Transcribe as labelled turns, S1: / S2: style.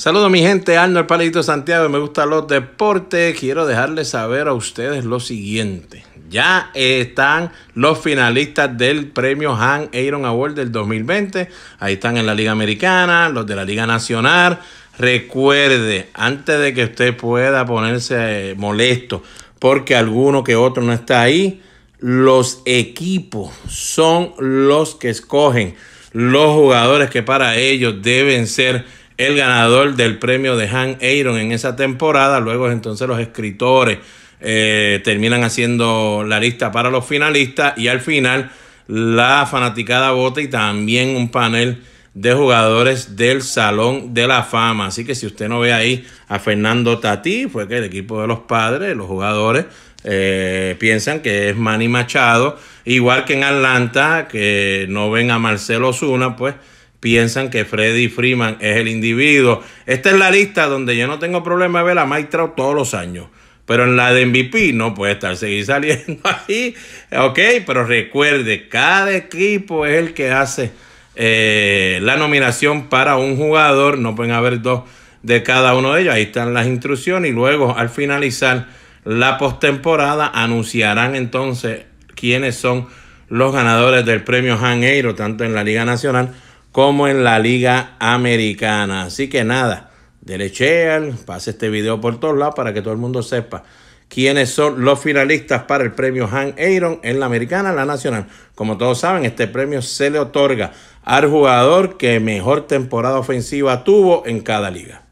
S1: Saludos mi gente, Arnold Palito Santiago, me gustan los deportes. Quiero dejarles saber a ustedes lo siguiente. Ya están los finalistas del premio Han Aaron Award del 2020. Ahí están en la Liga Americana, los de la Liga Nacional. Recuerde, antes de que usted pueda ponerse eh, molesto porque alguno que otro no está ahí, los equipos son los que escogen los jugadores que para ellos deben ser el ganador del premio de Han Aaron en esa temporada. Luego entonces los escritores eh, terminan haciendo la lista para los finalistas y al final la fanaticada vota y también un panel de jugadores del Salón de la Fama. Así que si usted no ve ahí a Fernando Tatí, fue que el equipo de los padres, los jugadores, eh, piensan que es Manny Machado. Igual que en Atlanta, que no ven a Marcelo Zuna, pues piensan que Freddy Freeman es el individuo. Esta es la lista donde yo no tengo problema de ver a Mike todos los años. Pero en la de MVP no puede estar seguir saliendo ahí. Ok, pero recuerde, cada equipo es el que hace eh, la nominación para un jugador. No pueden haber dos de cada uno de ellos. Ahí están las instrucciones. Y luego, al finalizar la postemporada, anunciarán entonces quiénes son los ganadores del premio Han Eiro, tanto en la Liga Nacional como en la Liga Americana. Así que nada, dele pase este video por todos lados para que todo el mundo sepa quiénes son los finalistas para el premio Han Aaron en la Americana, la Nacional. Como todos saben, este premio se le otorga al jugador que mejor temporada ofensiva tuvo en cada liga.